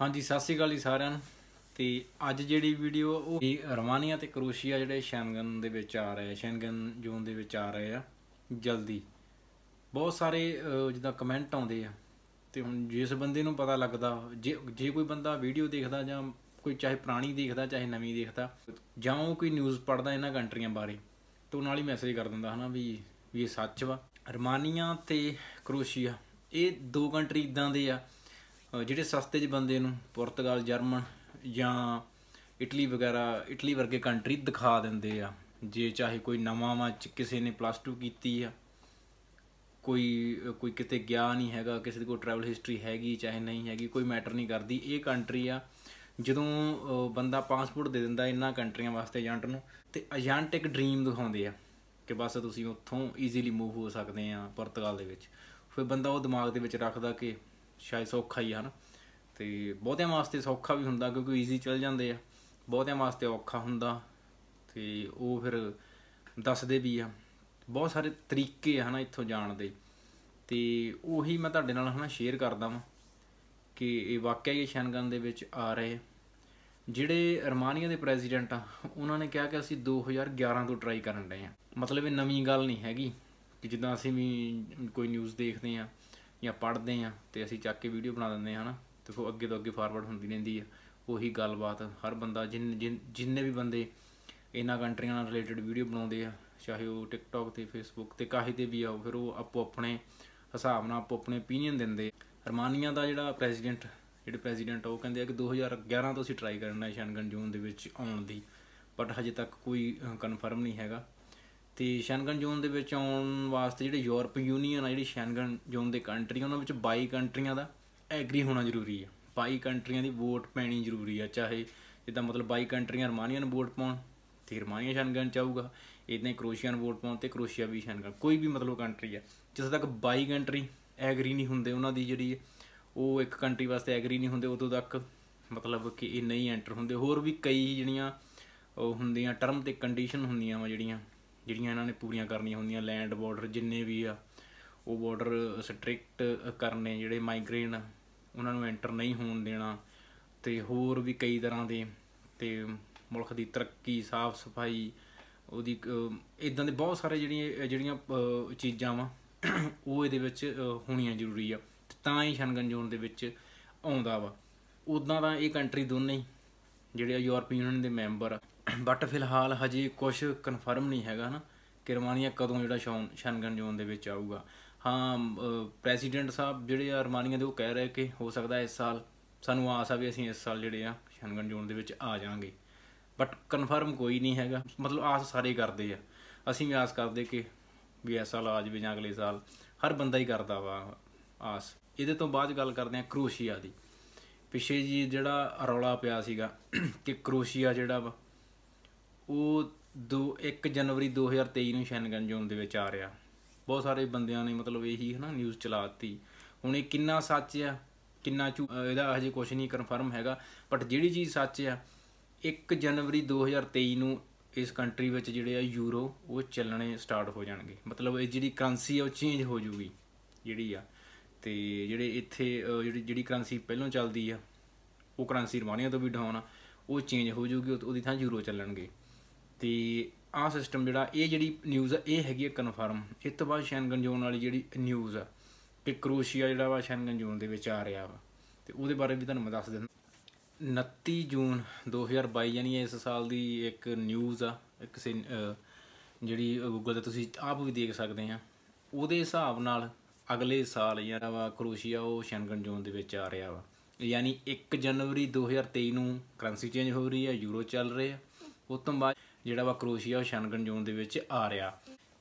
ਹਾਂਜੀ ਸਤਿ ਸ੍ਰੀ ਅਕਾਲ ਜੀ ਸਾਰਿਆਂ ਨੂੰ ਤੇ ਅੱਜ ਜਿਹੜੀ ਵੀਡੀਓ ਉਹ ਰਮਾਨੀਆ ਤੇ ਕਰੋਸ਼ੀਆ ਜਿਹੜੇ ਸ਼ੈਂਗਨ ਦੇ ਵਿੱਚ ਆ ਰਹੇ ਆ ਸ਼ੈਂਗਨ ਜ਼ੋਨ ਦੇ ਵਿੱਚ ਆ ਰਹੇ ਆ ਜਲਦੀ ਬਹੁਤ ਸਾਰੇ ਜਿੱਦਾਂ ਕਮੈਂਟ ਆਉਂਦੇ ਆ ਤੇ ਹੁਣ ਜਿਸ ਬੰਦੇ ਨੂੰ ਪਤਾ ਲੱਗਦਾ ਜੇ ਜੇ ਕੋਈ ਬੰਦਾ ਵੀਡੀਓ ਦੇਖਦਾ ਜਾਂ ਕੋਈ ਚਾਹੇ ਪੁਰਾਣੀ ਦੇਖਦਾ ਚਾਹੇ ਨਵੀਂ ਦੇਖਦਾ ਜਾਂ ਉਹ ਕੋਈ ਨਿਊਜ਼ ਪੜਦਾ ਇਹਨਾਂ ਕੰਟਰੀਆਂ ਬਾਰੇ ਤੋਂ ਨਾਲ ਹੀ ਮੈਸੇਜ ਕਰ ਦਿੰਦਾ ਹਨਾ ਵੀ ਵੀ ਇਹ ਸੱਚ ਵਾ ਰਮਾਨੀਆ ਤੇ ਕਰੋਸ਼ੀਆ ਇਹ ਦੋ ਕੰਟਰੀ ਇਦਾਂ ਦੇ ਆ ਜਿਹੜੇ ਸਸਤੇ 'ਚ ਬੰਦੇ ਨੂੰ ਪੁਰਤਗਾਲ ਜਰਮਨ ਜਾਂ ਇਟਲੀ ਵਗੈਰਾ ਇਟਲੀ ਵਰਗੇ ਕੰਟਰੀ ਦਿਖਾ ਦਿੰਦੇ ਆ ਜੇ ਚਾਹੇ ਕੋਈ ਨਵਾਂ ਵਾ ਕਿਸੇ ਨੇ ਪਲੱਸ 2 ਕੀਤੀ ਆ ਕੋਈ ਕੋਈ ਕਿਤੇ ਗਿਆ ਨਹੀਂ ਹੈਗਾ ਕਿਸੇ ਦੀ ਕੋਈ ਟਰੈਵਲ ਹਿਸਟਰੀ ਹੈਗੀ ਚਾਹੇ ਨਹੀਂ ਹੈਗੀ ਕੋਈ ਮੈਟਰ ਨਹੀਂ ਕਰਦੀ ਇਹ ਕੰਟਰੀ ਆ ਜਦੋਂ ਬੰਦਾ ਪਾਸਪੋਰਟ ਦੇ ਦਿੰਦਾ ਇਹਨਾਂ ਕੰਟਰੀਆਂ ਵਾਸਤੇ ਏਜੰਟ ਨੂੰ ਤੇ ਏਜੰਟ ਇੱਕ ਡ੍ਰੀਮ ਦਿਖਾਉਂਦੇ ਆ ਕਿ ਬਸ ਤੁਸੀਂ ਉੱਥੋਂ ਈਜ਼ੀਲੀ ਮੂਵ ਹੋ ਸਕਦੇ ਆ ਪੁਰਤਗਾਲ ਦੇ ਵਿੱਚ ਫਿਰ ਬੰਦਾ ਉਹ ਦਿਮਾਗ ਦੇ ਵਿੱਚ ਰੱਖਦਾ ਕਿ ਸ਼ਾਇਦ ਸੌਖਾ ਹੀ ਹਨ ਤੇ ਬਹੁਤਿਆਂ ਵਾਸਤੇ ਸੌਖਾ ਵੀ ਹੁੰਦਾ ਕਿਉਂਕਿ ਈਜ਼ੀ ਚੱਲ ਜਾਂਦੇ ਆ ਬਹੁਤਿਆਂ ਵਾਸਤੇ ਔਖਾ ਹੁੰਦਾ ਤੇ ਉਹ ਫਿਰ ਦੱਸਦੇ ਵੀ ਆ ਬਹੁਤ ਸਾਰੇ ਤਰੀਕੇ ਹਨਾ ਇੱਥੋਂ ਜਾਣ ਦੇ ਤੇ ਉਹੀ ਮੈਂ ਤੁਹਾਡੇ ਨਾਲ ਹਨਾ ਸ਼ੇਅਰ ਕਰਦਾ ਵਾਂ ਕਿ ਇਹ ਵਾਕਿਆ ਹੀ ਸ਼ਨਗਨ ਦੇ ਵਿੱਚ ਆ ਰਹੇ ਜਿਹੜੇ ਰਮਾਨੀਆ ਦੇ ਪ੍ਰੈਜ਼ੀਡੈਂਟ ਆ ਉਹਨਾਂ ਨੇ ਕਿਹਾ ਕਿ ਅਸੀਂ 2011 ਤੋਂ ਟਰਾਈ ਕਰਨ ਰਹੇ ਆ ਮਤਲਬ ਇਹ ਨਵੀਂ ਗੱਲ ਨਹੀਂ ਹੈਗੀ ਕਿ ਜਿੱਦਾਂ ਅਸੀਂ ਵੀ ਕੋਈ ਨਿਊਜ਼ ਦੇਖਦੇ ਆ ਜਾਂ ਪੜਦੇ ਆ ਤੇ ਅਸੀਂ ਚੱਕ ਕੇ ਵੀਡੀਓ ਬਣਾ ਦਿੰਦੇ ਆ ਹਨਾ ਤੇ ਫਿਰ ਅੱਗੇ ਤੋਂ ਅੱਗੇ ਫਾਰਵਰਡ ਹੁੰਦੀ ਰਹਿੰਦੀ ਆ ਉਹੀ ਗੱਲਬਾਤ ਹਰ ਬੰਦਾ ਜਿੰਨੇ ਜਿੰਨੇ ਵੀ ਬੰਦੇ ਇਹਨਾਂ ਕੰਟਰੀਆਂ ਨਾਲ ਰਿਲੇਟਡ ਵੀਡੀਓ ਬਣਾਉਂਦੇ ਆ ਚਾਹੇ ਉਹ ਟਿਕਟੌਕ ਤੇ ਫੇਸਬੁੱਕ ਤੇ ਕਾਹੇ ਤੇ ਵੀ ਆਓ ਫਿਰ ਉਹ ਆਪੋ ਆਪਣੇ ਹਿਸਾਬ ਨਾਲ ਆਪੋ ਆਪਣੇ opinion ਦਿੰਦੇ ਰਮਾਨੀਆਂ ਦਾ ਜਿਹੜਾ ਪ੍ਰੈਜ਼ੀਡੈਂਟ ਜਿਹੜੇ ਪ੍ਰੈਜ਼ੀਡੈਂਟ ਉਹ ਕਹਿੰਦੇ ਆ ਕਿ 2011 ਤੋਂ ਅਸੀਂ ਟਰਾਈ ਕਰਨਾ ਹੈ ਸ਼ੈਨਗਨ ਜੂਨ ਦੇ ਵਿੱਚ ਆਉਣ ਦੀ ਬਟ ਹਜੇ ਤੱਕ ਕੋਈ ਕਨਫਰਮ ਨਹੀਂ ਹੈਗਾ ਤੇ ਸ਼ੈਂਗਨ ਜ਼ੋਨ ਦੇ ਵਿੱਚ ਆਉਣ ਵਾਸਤੇ ਜਿਹੜੇ ਯੂਰਪ ਯੂਨੀਅਨ ਆ ਜਿਹੜੀ ਸ਼ੈਂਗਨ ਜ਼ੋਨ ਦੇ ਕੰਟਰੀ ਉਹਨਾਂ ਵਿੱਚ 22 ਕੰਟਰੀਆਂ ਦਾ ਐਗਰੀ ਹੋਣਾ ਜ਼ਰੂਰੀ ਆ 22 ਕੰਟਰੀਆਂ ਦੀ ਵੋਟ ਪੈਣੀ ਜ਼ਰੂਰੀ ਆ ਚਾਹੇ ਜਿੱਦਾਂ ਮਤਲਬ 22 ਕੰਟਰੀਆਂ ਰਮਾਨੀਆ ਨੂੰ ਵੋਟ ਪਾਉਣ ਤੇ ਰਮਾਨੀਆ ਸ਼ੈਂਗਨ ਚਾਹੂਗਾ ਇਦਾਂ ਹੀ ਕਰੋਸ਼ੀਆ ਨੂੰ ਵੋਟ ਪਾਉਣ ਤੇ ਕ੍ਰੋਸ਼ੀਆ ਵੀ ਸ਼ੈਂਗਨ ਕੋਈ ਵੀ ਮਤਲਬ ਕੰਟਰੀ ਆ ਜਿਸ ਤੱਕ 22 ਕੰਟਰੀ ਐਗਰੀ ਨਹੀਂ ਹੁੰਦੇ ਉਹਨਾਂ ਦੀ ਜਿਹੜੀ ਉਹ ਇੱਕ ਕੰਟਰੀ ਵਾਸਤੇ ਐਗਰੀ ਨਹੀਂ ਹੁੰਦੇ ਉਦੋਂ ਤੱਕ ਮਤਲਬ ਕਿ ਇਹ ਨਹੀਂ ਐਂਟਰ ਹੁੰਦੇ ਹੋਰ ਵੀ ਕਈ ਜਿਹੜੀਆਂ ਉਹ ਹੁੰਦੀਆਂ ਟਰਮ ਤੇ ਕੰਡੀਸ਼ਨ ਹੁੰਦੀਆਂ ਵਾ ਜਿਹੜੀਆਂ ਜਿਹੜੀਆਂ ਇਹਨਾਂ ਨੇ ਪੂਰੀਆਂ ਕਰਨੀਆਂ ਹੁੰਦੀਆਂ ਲੈਂਡ ਬਾਰਡਰ ਜਿੰਨੇ ਵੀ ਆ ਉਹ ਬਾਰਡਰ ਸਟ੍ਰਿਕਟ ਕਰਨੇ ਜਿਹੜੇ ਮਾਈਗ੍ਰੇਨ ਉਹਨਾਂ ਨੂੰ ਐਂਟਰ ਨਹੀਂ ਹੋਣ ਦੇਣਾ ਤੇ ਹੋਰ ਵੀ ਕਈ ਤਰ੍ਹਾਂ ਦੇ ਤੇ ਮੁਲਕ ਦੀ ਤਰੱਕੀ ਸਾਫ਼ ਸਫਾਈ ਉਹਦੀ ਇਦਾਂ ਦੇ ਬਹੁਤ ਸਾਰੇ ਜਿਹੜੀਆਂ ਜਿਹੜੀਆਂ ਚੀਜ਼ਾਂ ਵਾ ਉਹ ਇਹਦੇ ਵਿੱਚ ਹੋਣੀਆਂ ਜ਼ਰੂਰੀ ਆ ਤਾਂ ਹੀ ਸ਼ਨਗਨ ਜ਼ੋਨ ਦੇ ਵਿੱਚ ਆਉਂਦਾ ਵਾ ਉਦਾਂ ਤਾਂ ਇਹ ਕੰਟਰੀ ਦੋਨੇ ਹੀ ਜਿਹੜੇ ਆ ਯੂਰਪੀ ਯੂਨੀਅਨ ਦੇ ਮੈਂਬਰ ਬਟ ਫਿਲਹਾਲ ਹਜੇ ਕੁਝ ਕਨਫਰਮ ਨਹੀਂ ਹੈਗਾ ਨਾ ਕਿ ਰਮਾਨੀਆ ਕਦੋਂ ਜਿਹੜਾ ਸ਼ਾਨਗਨ ਜ਼ੋਨ ਦੇ ਵਿੱਚ ਆਊਗਾ ਹਾਂ ਪ੍ਰੈਜ਼ੀਡੈਂਟ ਸਾਹਿਬ ਜਿਹੜੇ ਆ ਰਮਾਨੀਆ ਦੇ ਉਹ ਕਹਿ ਰਹੇ ਕਿ ਹੋ ਸਕਦਾ ਇਸ ਸਾਲ ਸਾਨੂੰ ਆਸ ਆ ਵੀ ਅਸੀਂ ਇਸ ਸਾਲ ਜਿਹੜੇ ਆ ਸ਼ਾਨਗਨ ਜ਼ੋਨ ਦੇ ਵਿੱਚ ਆ ਜਾਾਂਗੇ ਬਟ ਕਨਫਰਮ ਕੋਈ ਨਹੀਂ ਹੈਗਾ ਮਤਲਬ ਆਸ ਸਾਰੇ ਕਰਦੇ ਆ ਅਸੀਂ ਵੀ ਆਸ ਕਰਦੇ ਕਿ ਵੀ ਇਸ ਸਾਲ ਆ ਜਾਵੇ ਜਾਂ ਅਗਲੇ ਸਾਲ ਹਰ ਬੰਦਾ ਹੀ ਕਰਦਾ ਵਾ ਆਸ ਇਹਦੇ ਤੋਂ ਬਾਅਦ ਗੱਲ ਕਰਦੇ ਆ ਕਰੋਸ਼ੀਆ ਦੀ ਪਿਛੇ ਜੀ ਜਿਹੜਾ ਰੌਲਾ ਪਿਆ ਸੀਗਾ ਕਿ ਕਰੋਸ਼ੀਆ ਜਿਹੜਾ ਵਾ ਉਹ 2 1 ਜਨਵਰੀ 2023 ਨੂੰ ਸ਼ੈਨਗਨ ਜ਼ੋਨ ਦੇ ਵਿੱਚ ਆ ਰਿਹਾ ਬਹੁਤ ਸਾਰੇ ਬੰਦਿਆਂ ਨੇ ਮਤਲਬ ਇਹੀ ਹਨਾ ਨਿਊਜ਼ ਚਲਾਤੀ ਹੁਣ ਇਹ ਕਿੰਨਾ ਸੱਚ ਆ ਕਿੰਨਾ ਇਹਦਾ ਹਜੇ ਕੁਝ ਨਹੀਂ ਕਨਫਰਮ ਹੈਗਾ ਬਟ ਜਿਹੜੀ ਚੀਜ਼ ਸੱਚ ਆ 1 ਜਨਵਰੀ 2023 ਨੂੰ ਇਸ ਕੰਟਰੀ ਵਿੱਚ ਜਿਹੜੇ ਆ ਯੂਰੋ ਉਹ ਚੱਲਣੇ ਸਟਾਰਟ ਹੋ ਜਾਣਗੇ ਮਤਲਬ ਇਹ ਜਿਹੜੀ ਕਰੰਸੀ ਆ ਉਹ ਚੇਂਜ ਹੋ ਜੂਗੀ ਜਿਹੜੀ ਆ ਤੇ ਜਿਹੜੇ ਇੱਥੇ ਜਿਹੜੀ ਜਿਹੜੀ ਕਰੰਸੀ ਪਹਿਲਾਂ ਚੱਲਦੀ ਆ ਉਹ ਕਰੰਸੀ ਰਮਾਨੀਆ ਤੋਂ ਵੀ ਡਾਉਣਾ ਆ ਉਹ ਚੇਂਜ ਹੋ ਜੂਗੀ ਉਹਦੀ ਥਾਂ ਯੂਰੋ ਚੱਲਣਗੇ ਤੇ ਆ ਸਿਸਟਮ ਜਿਹੜਾ ਇਹ ਜਿਹੜੀ ਨਿਊਜ਼ ਆ ਇਹ ਹੈਗੀ ਆ ਕਨਫਰਮ ਇਸ ਤੋਂ ਬਾਅਦ ਸ਼ੈਨਗਨ ਜ਼ੋਨ ਵਾਲੀ ਜਿਹੜੀ ਨਿਊਜ਼ ਆ ਕਿ ਕਰੋਸ਼ੀਆ ਜਿਹੜਾ ਵਾ ਸ਼ੈਨਗਨ ਜ਼ੋਨ ਦੇ ਵਿੱਚ ਆ ਰਿਹਾ ਵਾ ਤੇ ਉਹਦੇ ਬਾਰੇ ਵੀ ਤੁਹਾਨੂੰ ਮੈਂ ਦੱਸ ਦਿੰਦਾ 29 ਜੂਨ 2022 ਯਾਨੀ ਇਸ ਸਾਲ ਦੀ ਇੱਕ ਨਿਊਜ਼ ਆ ਇੱਕ ਜਿਹੜੀ ਗੂਗਲ ਤੇ ਤੁਸੀਂ ਆਪ ਵੀ ਦੇਖ ਸਕਦੇ ਆ ਉਹਦੇ ਹਿਸਾਬ ਨਾਲ ਅਗਲੇ ਸਾਲ ਜਿਹੜਾ ਵਾ ਕਰੋਸ਼ੀਆ ਉਹ ਸ਼ੈਂਗਨ ਜ਼ੋਨ ਦੇ ਵਿੱਚ ਆ ਰਿਹਾ ਵਾ ਯਾਨੀ 1 ਜਨਵਰੀ 2023 ਨੂੰ ਕਰੰਸੀ ਚੇਂਜ ਹੋ ਰਹੀ ਹੈ ਯੂਰੋ ਚੱਲ ਰਿਹਾ ਉਸ ਤੋਂ ਬਾਅਦ ਜਿਹੜਾ ਵਾ ਕਰੋਸ਼ੀਆ ਉਹ ਸ਼ੈਂਗਨ ਜ਼ੋਨ ਦੇ ਵਿੱਚ ਆ ਰਿਹਾ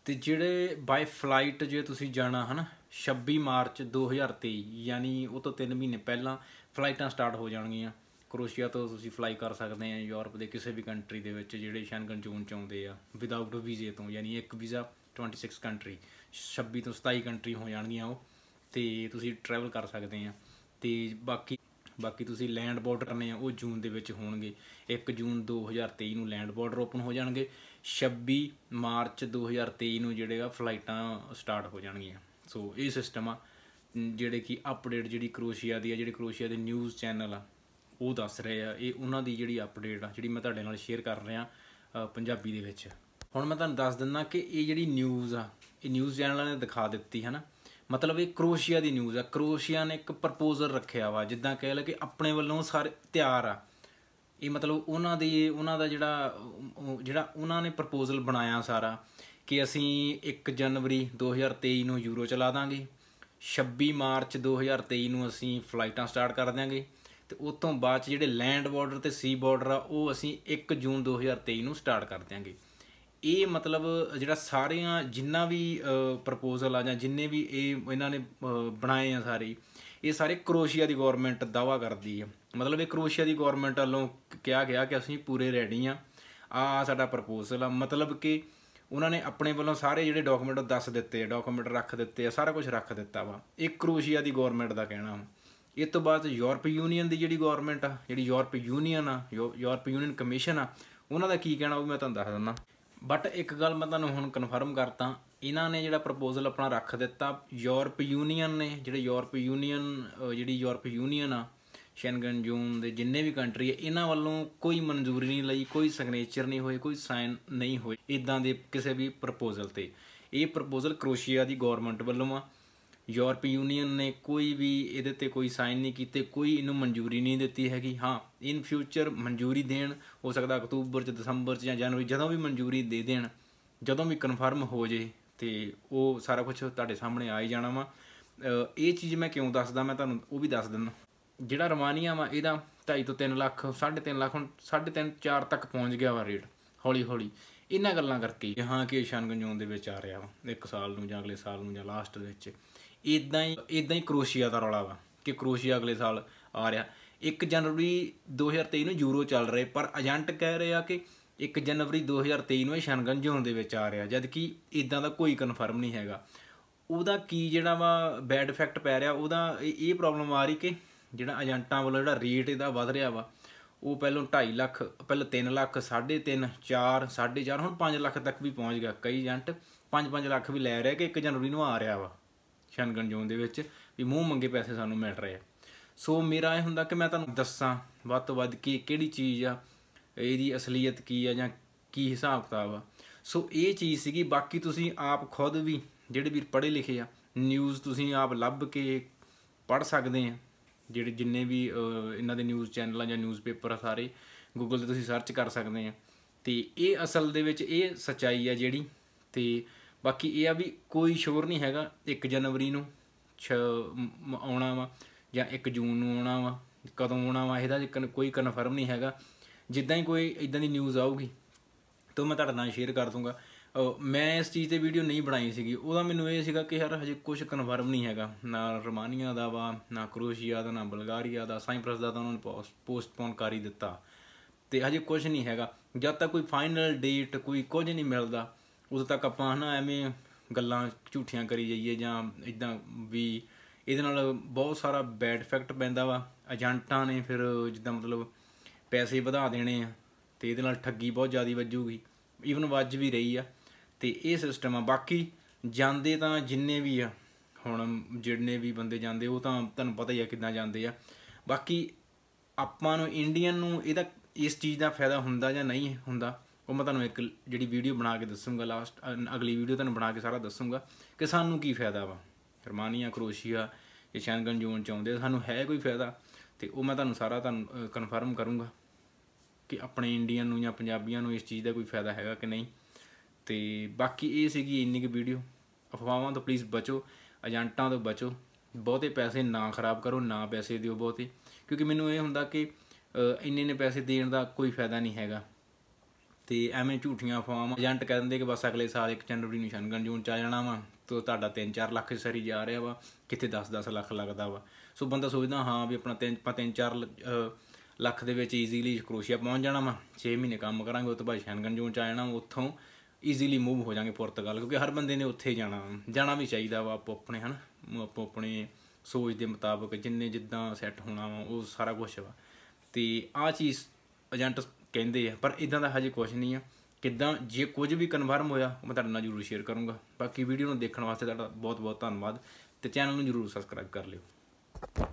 ਤੇ ਜਿਹੜੇ ਬਾਈ ਫਲਾਈਟ ਜੇ ਤੁਸੀਂ ਜਾਣਾ ਹਨ 26 ਮਾਰਚ 2023 ਯਾਨੀ ਉਹ ਤੋਂ 3 ਮਹੀਨੇ ਪਹਿਲਾਂ ਫਲਾਈਟਾਂ ਸਟਾਰਟ ਹੋ ਜਾਣਗੀਆਂ ਕਰੋਸ਼ੀਆ ਤੋਂ ਤੁਸੀਂ ਫਲਾਈ ਕਰ ਸਕਦੇ ਆ ਯੂਰਪ ਦੇ ਕਿਸੇ ਵੀ ਕੰਟਰੀ ਦੇ ਵਿੱਚ ਜਿਹੜੇ ਸ਼ੈਂਗਨ ਜ਼ੋਨ ਚ ਆਉਂਦੇ ਆ ਵਿਦਆਊਟ ਵੀਜ਼ੇ ਤੋਂ ਯਾਨੀ ਇੱਕ ਵੀਜ਼ਾ 26 ਕੰਟਰੀ 26 ਤੋਂ 27 ਕੰਟਰੀ ਹੋ ਜਾਣਗੀਆਂ ਉਹ ਤੇ ਤੁਸੀਂ ਟਰੈਵਲ ਕਰ ਸਕਦੇ ਆ ਤੇ ਬਾਕੀ ਬਾਕੀ ਤੁਸੀਂ ਲੈਂਡ ਬਾਰਡਰ ਨੇ ਉਹ ਜੂਨ ਦੇ ਵਿੱਚ ਹੋਣਗੇ 1 ਜੂਨ 2023 ਨੂੰ ਲੈਂਡ ਬਾਰਡਰ ਓਪਨ ਹੋ ਜਾਣਗੇ 26 ਮਾਰਚ 2023 ਨੂੰ ਜਿਹੜੇਗਾ ਫਲਾਈਟਾਂ ਸਟਾਰਟ ਹੋ ਜਾਣਗੀਆਂ ਸੋ ਇਹ ਸਿਸਟਮ ਆ ਜਿਹੜੇ ਕਿ ਅਪਡੇਟ ਜਿਹੜੀ ਕਰੋਸ਼ੀਆ ਦੀ ਆ ਜਿਹੜੇ ਕਰੋਸ਼ੀਆ ਦੇ ਨਿਊਜ਼ ਚੈਨਲ ਆ ਉਹ ਦੱਸ ਰਹੇ ਆ ਇਹ ਉਹਨਾਂ ਦੀ ਜਿਹੜੀ ਅਪਡੇਟ ਆ ਜਿਹੜੀ ਮੈਂ ਤੁਹਾਡੇ ਨਾਲ ਸ਼ੇਅਰ ਕਰ ਰਿਹਾ ਪੰਜਾਬੀ ਦੇ ਵਿੱਚ ਹੁਣ ਮੈਂ ਤੁਹਾਨੂੰ ਦੱਸ ਦਿੰਦਾ ਕਿ ਇਹ ਜਿਹੜੀ ਨਿਊਜ਼ ਆ ਇਹ ਨਿਊਜ਼ ਚੈਨਲਾਂ ਨੇ ਦਿਖਾ ਦਿੱਤੀ ਹੈ ਨਾ ਮਤਲਬ ਇਹ ਕਰੋਸ਼ੀਆ ਦੀ ਨਿਊਜ਼ ਆ ਕਰੋਸ਼ੀਆ ਨੇ ਇੱਕ ਪ੍ਰਪੋਜ਼ਲ ਰੱਖਿਆ ਵਾ ਜਿੱਦਾਂ ਕਹਿ ਲ ਕਿ ਆਪਣੇ ਵੱਲੋਂ ਸਾਰੇ ਤਿਆਰ ਆ ਇਹ ਮਤਲਬ ਉਹਨਾਂ ਦੀ ਉਹਨਾਂ ਦਾ ਜਿਹੜਾ ਜਿਹੜਾ ਉਹਨਾਂ ਨੇ ਪ੍ਰਪੋਜ਼ਲ ਬਣਾਇਆ ਸਾਰਾ ਕਿ ਅਸੀਂ 1 ਜਨਵਰੀ 2023 ਨੂੰ ਯੂਰੋ ਚਲਾ ਦਾਂਗੇ 26 ਮਾਰਚ 2023 ਨੂੰ ਅਸੀਂ ਫਲਾਈਟਾਂ ਸਟਾਰਟ ਕਰ ਦਿਆਂਗੇ ਤੇ ਉਸ ਤੋਂ ਬਾਅਦ ਜਿਹੜੇ ਲੈਂਡ ਬਾਰਡਰ ਤੇ ਸੀ ਬਾਰਡਰ ਆ ਉਹ ਅਸੀਂ 1 ਜੂਨ 2023 ਨੂੰ ਸਟਾਰਟ ਕਰ ਦਿਆਂਗੇ ਇਹ ਮਤਲਬ ਜਿਹੜਾ ਸਾਰਿਆਂ ਜਿੰਨਾ ਵੀ ਪ੍ਰਪੋਜ਼ਲ ਆ ਜਾਂ ਜਿੰਨੇ ਵੀ ਇਹ ਇਹਨਾਂ ਨੇ ਬਣਾਏ ਆ ਸਾਰੇ ਇਹ ਸਾਰੇ ਕਰੋਸ਼ੀਆ ਦੀ ਗਵਰਨਮੈਂਟ ਦਾਵਾ ਕਰਦੀ ਹੈ ਮਤਲਬ ਇਹ ਕਰੋਸ਼ੀਆ ਦੀ ਗਵਰਨਮੈਂਟ ਵੱਲੋਂ ਕਿਹਾ ਗਿਆ ਕਿ ਅਸੀਂ ਪੂਰੇ ਰੈਡੀ ਆ ਆ ਸਾਡਾ ਪ੍ਰਪੋਜ਼ਲ ਆ ਮਤਲਬ ਕਿ ਉਹਨਾਂ ਨੇ ਆਪਣੇ ਵੱਲੋਂ ਸਾਰੇ ਜਿਹੜੇ ਡਾਕੂਮੈਂਟ ਦੱਸ ਦਿੱਤੇ ਡਾਕੂਮੈਂਟ ਰੱਖ ਦਿੱਤੇ ਆ ਸਾਰਾ ਕੁਝ ਰੱਖ ਦਿੱਤਾ ਵਾ ਇਹ ਕਰੋਸ਼ੀਆ ਦੀ ਗਵਰਨਮੈਂਟ ਦਾ ਕਹਿਣਾ ਇਸ ਤੋਂ ਬਾਅਦ ਯੂਰਪ ਯੂਨੀਅਨ ਦੀ ਜਿਹੜੀ ਗਵਰਨਮੈਂਟ ਆ ਜਿਹੜੀ ਯੂਰਪ ਯੂਨੀਅਨ ਆ ਯੂਰਪ ਯੂਨੀਅਨ ਕਮਿਸ਼ਨ ਆ ਉਹਨਾਂ ਦਾ ਕੀ ਕਹਿਣਾ ਉਹ ਮੈਂ ਤੁਹਾਨੂੰ ਦੱਸ ਦਿੰਦਾ ਬਟ ਇੱਕ ਗੱਲ ਮੈਂ ਤੁਹਾਨੂੰ ਹੁਣ ਕਨਫਰਮ ਕਰਤਾ ਇਹਨਾਂ ਨੇ ਜਿਹੜਾ ਪ੍ਰਪੋਜ਼ਲ ਆਪਣਾ ਰੱਖ ਦਿੱਤਾ ਯੂਰਪ ਯੂਨੀਅਨ ਨੇ ਜਿਹੜੇ ਯੂਰਪ ਯੂਨੀਅਨ ਜਿਹੜੀ ਯੂਰਪ ਯੂਨੀਅਨ ਆ ਸ਼ੈਂਗਨ ਜ਼ੋਨ ਦੇ ਜਿੰਨੇ ਵੀ ਕੰਟਰੀ ਹੈ ਇਹਨਾਂ ਵੱਲੋਂ ਕੋਈ ਮਨਜ਼ੂਰੀ ਨਹੀਂ ਲਈ ਕੋਈ ਸਿਗਨੇਚਰ ਨਹੀਂ ਹੋਏ ਕੋਈ ਸਾਈਨ ਨਹੀਂ ਹੋਏ ਇਦਾਂ ਦੇ ਕਿਸੇ ਵੀ ਪ੍ਰਪੋਜ਼ਲ ਤੇ ਇਹ ਪ੍ਰਪੋਜ਼ਲ ਕਰੋਸ਼ੀਆ ਦੀ ਗਵਰਨਮੈਂਟ ਵੱਲੋਂ ਆ ਯੂਰਪੀ ਯੂਨੀਅਨ ਨੇ ਕੋਈ ਵੀ ਇਹਦੇ ਤੇ ਕੋਈ ਸਾਈਨ ਨਹੀਂ ਕੀਤੇ ਕੋਈ ਇਹਨੂੰ ਮਨਜ਼ੂਰੀ ਨਹੀਂ ਦਿੱਤੀ ਹੈਗੀ ਹਾਂ ਇਨ ਫਿਊਚਰ ਮਨਜ਼ੂਰੀ ਦੇਣ ਹੋ ਸਕਦਾ ਅਕਤੂਬਰ ਚ ਦਸੰਬਰ ਚ ਜਾਂ ਜਨਵਰੀ ਜਦੋਂ ਵੀ ਮਨਜ਼ੂਰੀ ਦੇ ਦੇਣ ਜਦੋਂ ਵੀ ਕਨਫਰਮ ਹੋ ਜੇ ਤੇ ਉਹ ਸਾਰਾ ਕੁਝ ਤੁਹਾਡੇ ਸਾਹਮਣੇ ਆ ਹੀ ਜਾਣਾ ਵਾ ਇਹ ਚੀਜ਼ ਮੈਂ ਕਿਉਂ ਦੱਸਦਾ ਮੈਂ ਤੁਹਾਨੂੰ ਉਹ ਵੀ ਦੱਸ ਦਿੰਦਾ ਜਿਹੜਾ ਰਮਾਨੀਆ ਵਾ ਇਹਦਾ 2.5 ਤੋਂ 3 ਲੱਖ 3.5 ਲੱਖ ਹੁਣ 3.5 4 ਤੱਕ ਪਹੁੰਚ ਗਿਆ ਵਾ ਰੇਟ ਹੌਲੀ ਹੌਲੀ ਇਹਨਾਂ ਗੱਲਾਂ ਕਰਕੇ ਜਹਾਂ ਕਿ ਇਸ਼ਾਨ ਗੰਜੋਂ ਦੇ ਵਿੱਚ ਆ ਰਿਹਾ ਵਾ ਇੱਕ ਸਾਲ ਨੂੰ ਜਾਂ ਅਗਲੇ ਸਾਲ ਨੂੰ ਜਾਂ ਲਾਸਟ ਦੇ ਵਿੱਚ ਇਦਾਂ ਹੀ ਇਦਾਂ ਹੀ ਕਰੋਸ਼ੀਆ ਦਾ ਰੌਲਾ ਵਾ ਕਿ ਕਰੋਸ਼ੀਆ ਅਗਲੇ ਸਾਲ ਆ ਰਿਹਾ 1 ਜਨਵਰੀ 2023 ਨੂੰ ਯੂਰੋ ਚੱਲ ਰਹੇ ਪਰ ਏਜੰਟ ਕਹਿ ਰਿਹਾ ਕਿ 1 ਜਨਵਰੀ 2023 ਨੂੰ ਇਹ ਸ਼ਨਗਨ ਜ਼ੋਨ ਦੇ ਵਿੱਚ ਆ ਰਿਹਾ ਜਦ ਕਿ ਇਦਾਂ ਦਾ ਕੋਈ ਕਨਫਰਮ ਨਹੀਂ ਹੈਗਾ ਉਹਦਾ ਕੀ ਜਿਹੜਾ ਵਾ ਬੈਡ ਇਫੈਕਟ ਪੈ ਰਿਹਾ ਉਹਦਾ ਇਹ ਪ੍ਰੋਬਲਮ ਆ ਰਹੀ ਕਿ ਜਿਹੜਾ ਏਜੰਟਾਂ ਵੱਲੋਂ ਜਿਹੜਾ ਰੇਟ ਇਹਦਾ ਵਧ ਰਿਹਾ ਵਾ ਉਹ ਪਹਿਲਾਂ 2.5 ਲੱਖ ਪਹਿਲਾਂ 3 ਲੱਖ 3.5 4 4.5 ਹੁਣ 5 ਲੱਖ ਤੱਕ ਵੀ ਪਹੁੰਚ ਗਿਆ ਕਈ ਏਜੰਟ 5-5 ਲੱਖ ਵੀ ਲੈ ਰਿਹਾ ਕਿ 1 ਜਨਵਰੀ ਨੂੰ ਆ ਰਿਹਾ ਵਾ ਸ਼ਨਗਨ ਜ਼ੋਨ ਦੇ ਵਿੱਚ ਵੀ ਮੂੰਹ ਮੰਗੇ ਪੈਸੇ ਸਾਨੂੰ ਮਿਲ ਰਹੇ ਆ ਸੋ ਮੇਰਾ ਇਹ ਹੁੰਦਾ ਕਿ ਮੈਂ ਤੁਹਾਨੂੰ ਦੱਸਾਂ ਵੱਧ ਤੋਂ ਵੱਧ ਕੀ ਕਿਹੜੀ ਚੀਜ਼ ਆ ਇਹਦੀ ਅਸਲੀਅਤ ਕੀ ਆ ਜਾਂ ਕੀ ਹਿਸਾਬ ਕਿਤਾਬ ਆ ਸੋ ਇਹ ਚੀਜ਼ ਸੀਗੀ ਬਾਕੀ ਤੁਸੀਂ ਆਪ ਖੁਦ ਵੀ ਜਿਹੜੇ ਵੀ ਪੜ੍ਹੇ ਲਿਖੇ ਆ ਨਿਊਜ਼ ਤੁਸੀਂ ਆਪ ਲੱਭ ਕੇ ਪੜ੍ਹ ਸਕਦੇ ਆ ਜਿਹੜੇ ਜਿੰਨੇ ਵੀ ਇਹਨਾਂ ਦੇ ਨਿਊਜ਼ ਚੈਨਲਾਂ ਜਾਂ ਨਿਊਜ਼ਪੇਪਰ ਆ ਸਾਰੇ ਗੂਗਲ ਤੇ ਤੁਸੀਂ ਸਰਚ ਕਰ ਸਕਦੇ ਆ ਤੇ ਇਹ ਅਸਲ ਦੇ ਵਿੱਚ ਇਹ ਸਚਾਈ ਆ ਜਿਹੜੀ ਤੇ ਬਾਕੀ ਇਹ ਆ ਵੀ ਕੋਈ ਸ਼ੋਰ ਨਹੀਂ ਹੈਗਾ 1 ਜਨਵਰੀ ਨੂੰ ਆਉਣਾ ਵਾ ਜਾਂ 1 ਜੂਨ ਨੂੰ ਆਉਣਾ ਵਾ ਕਦੋਂ ਆਉਣਾ ਵਾ ਇਹਦਾ ਕੋਈ ਕਨਫਰਮ ਨਹੀਂ ਹੈਗਾ ਜਿੱਦਾਂ ਹੀ ਕੋਈ ਇਦਾਂ ਦੀ ਨਿਊਜ਼ ਆਊਗੀ ਤਾਂ ਮੈਂ ਤੁਹਾਡੇ ਨਾਲ ਸ਼ੇਅਰ ਕਰ ਦੂੰਗਾ ਮੈਂ ਇਸ ਚੀਜ਼ ਤੇ ਵੀਡੀਓ ਨਹੀਂ ਬਣਾਈ ਸੀਗੀ ਉਹਦਾ ਮੈਨੂੰ ਇਹ ਸੀਗਾ ਕਿ ਯਾਰ ਹਜੇ ਕੁਝ ਕਨਫਰਮ ਨਹੀਂ ਹੈਗਾ ਨਾ ਰਮਾਨੀਆ ਦਾ ਵਾ ਨਾ ਕਰੋਸ਼ੀਆ ਦਾ ਨਾ ਬਲਗਾਰੀਆ ਦਾ ਸਾਈਪ੍ਰਸ ਦਾ ਤਾਂ ਉਹਨਾਂ ਨੇ ਪੋਸਟਪੋਨ ਕਰ ਹੀ ਦਿੱਤਾ ਤੇ ਹਜੇ ਕੁਝ ਨਹੀਂ ਹੈਗਾ ਜਦ ਤੱਕ ਕੋਈ ਫਾਈਨਲ ਡੇਟ ਕੋਈ ਕੁਝ ਨਹੀਂ ਮਿਲਦਾ ਉਸ ਤੱਕ ਆਪਾਂ ਹਨਾ ਐਵੇਂ ਗੱਲਾਂ ਝੂਠੀਆਂ ਕਰੀ ਜਾਈਏ ਜਾਂ ਇਦਾਂ ਵੀ ਇਹਦੇ ਨਾਲ ਬਹੁਤ ਸਾਰਾ ਬੈਡ ਇਫੈਕਟ ਪੈਂਦਾ ਵਾ ਏਜੰਟਾਂ ਨੇ ਫਿਰ ਜਿੱਦਾਂ ਮਤਲਬ ਪੈਸੇ ਵਧਾ ਦੇਣੇ ਆ ਤੇ ਇਹਦੇ ਨਾਲ ਠੱਗੀ ਬਹੁਤ ਜ਼ਿਆਦੀ ਵੱਜੂਗੀ ਈਵਨ ਵੱਜ ਵੀ ਰਹੀ ਆ ਤੇ ਇਹ ਸਿਸਟਮ ਆ ਬਾਕੀ ਜਾਂਦੇ ਤਾਂ ਜਿੰਨੇ ਵੀ ਆ ਹੁਣ ਜਿਹੜਨੇ ਵੀ ਬੰਦੇ ਜਾਂਦੇ ਉਹ ਤਾਂ ਤੁਹਾਨੂੰ ਪਤਾ ਹੀ ਆ ਕਿੱਦਾਂ ਜਾਂਦੇ ਆ ਬਾਕੀ ਆਪਾਂ ਨੂੰ ਇੰਡੀਅਨ ਨੂੰ ਇਹਦਾ ਇਸ ਚੀਜ਼ ਦਾ ਫਾਇਦਾ ਹੁੰਦਾ ਜਾਂ ਨਹੀਂ ਹੁੰਦਾ ਉਹ ਮੈਂ ਤੁਹਾਨੂੰ ਇੱਕ ਜਿਹੜੀ ਵੀਡੀਓ ਬਣਾ ਕੇ ਦੱਸੂਗਾ ਲਾਸਟ ਅਗਲੀ ਵੀਡੀਓ ਤੁਹਾਨੂੰ ਬਣਾ ਕੇ ਸਾਰਾ ਦੱਸੂਗਾ ਕਿ ਸਾਨੂੰ ਕੀ ਫਾਇਦਾ ਵਾ ਰਮਾਨੀਆ ਕਰੋਸ਼ੀਆ ਜਾਂ ਸ਼ੈਂਗਨ ਜੂਨ ਚਾਹੁੰਦੇ ਸਾਨੂੰ ਹੈ ਕੋਈ ਫਾਇਦਾ ਤੇ ਉਹ ਮੈਂ ਤੁਹਾਨੂੰ ਸਾਰਾ ਤੁਹਾਨੂੰ ਕਨਫਰਮ ਕਰੂੰਗਾ ਕਿ ਆਪਣੇ ਇੰਡੀਅਨ ਨੂੰ ਜਾਂ ਪੰਜਾਬੀਆਂ ਨੂੰ ਇਸ ਚੀਜ਼ ਦਾ ਕੋਈ ਫਾਇਦਾ ਹੈਗਾ ਕਿ ਨਹੀਂ ਤੇ ਬਾਕੀ ਇਹ ਸੀਗੀ ਇੰਨੀ ਕਿ ਵੀਡੀਓ ਅਫਵਾਹਾਂ ਤੋਂ ਪਲੀਜ਼ ਬਚੋ ਏਜੰਟਾਂ ਤੋਂ ਬਚੋ ਬਹੁਤੇ ਪੈਸੇ ਨਾ ਖਰਾਬ ਕਰੋ ਨਾ ਪੈਸੇ ਦਿਓ ਬਹੁਤੇ ਕਿਉਂਕਿ ਮੈਨੂੰ ਇਹ ਹੁੰਦਾ ਕਿ ਇੰਨੇ ਨੇ ਪੈਸੇ ਦੇਣ ਦਾ ਕੋਈ ਫਾਇਦਾ ਨਹੀਂ ਹੈਗਾ ਤੇ ਐਵੇਂ ਝੂਠੀਆਂ ਫਾਰਮ ਏਜੰਟ ਕਹਿੰਦੇ ਕਿ ਬਸ ਅਗਲੇ ਸਾਲ 1 ਜਨਵਰੀ ਨੂੰ ਸ਼ਨਗਨ ਜੂਨ ਚ ਆ ਜਾਣਾ ਵਾ ਤੋ ਤੁਹਾਡਾ 3-4 ਲੱਖ ਸਰੀ ਜਾ ਰਿਹਾ ਵਾ ਕਿਤੇ 10-10 ਲੱਖ ਲੱਗਦਾ ਵਾ ਸੋ ਬੰਦਾ ਸੋਚਦਾ ਹਾਂ ਵੀ ਆਪਣਾ 3-4 ਲੱਖ ਦੇ ਵਿੱਚ ਈਜ਼ੀਲੀ ਕਰੋਸ਼ੀਆ ਪਹੁੰਚ ਜਾਣਾ ਵਾ 6 ਮਹੀਨੇ ਕੰਮ ਕਰਾਂਗੇ ਉਸ ਤੋਂ ਬਾਅਦ ਸ਼ਨਗਨ ਜੂਨ ਚ ਆ ਜਾਣਾ ਉੱਥੋਂ ਈਜ਼ੀਲੀ ਮੂਵ ਹੋ ਜਾਾਂਗੇ ਪੁਰਤਗਾਲ ਕਿਉਂਕਿ ਹਰ ਬੰਦੇ ਨੇ ਉੱਥੇ ਜਾਣਾ ਜਾਣਾ ਵੀ ਚਾਹੀਦਾ ਵਾ ਆਪੋ ਆਪਣੇ ਹਨ ਆਪੋ ਆਪਣੇ ਸੋਚ ਦੇ ਮੁਤਾਬਕ ਜਿੰਨੇ ਜਿੱਦਾਂ ਸੈੱਟ ਹੋਣਾ ਵਾ ਉਹ ਸਾਰਾ ਕੁਝ ਵਾ ਤੇ ਆ ਚੀਜ਼ ਏਜੰਟ ਕਹਿੰਦੇ ਆ ਪਰ ਇਦਾਂ ਦਾ ਹਜੇ ਕੁਝ ਨਹੀਂ ਆ ਕਿਦਾਂ ਜੇ ਕੁਝ ਵੀ ਕਨਫਰਮ ਹੋਇਆ ਮੈਂ ਤੁਹਾਡੇ ਨਾਲ ਜ਼ਰੂਰ ਸ਼ੇਅਰ ਕਰੂੰਗਾ ਬਾਕੀ ਵੀਡੀਓ ਨੂੰ ਦੇਖਣ ਵਾਸਤੇ ਤੁਹਾਡਾ ਬਹੁਤ ਬਹੁਤ ਧੰਨਵਾਦ ਤੇ ਚੈਨਲ ਨੂੰ ਜ਼ਰੂਰ ਸਬਸਕ੍ਰਾਈਬ ਕਰ ਲਿਓ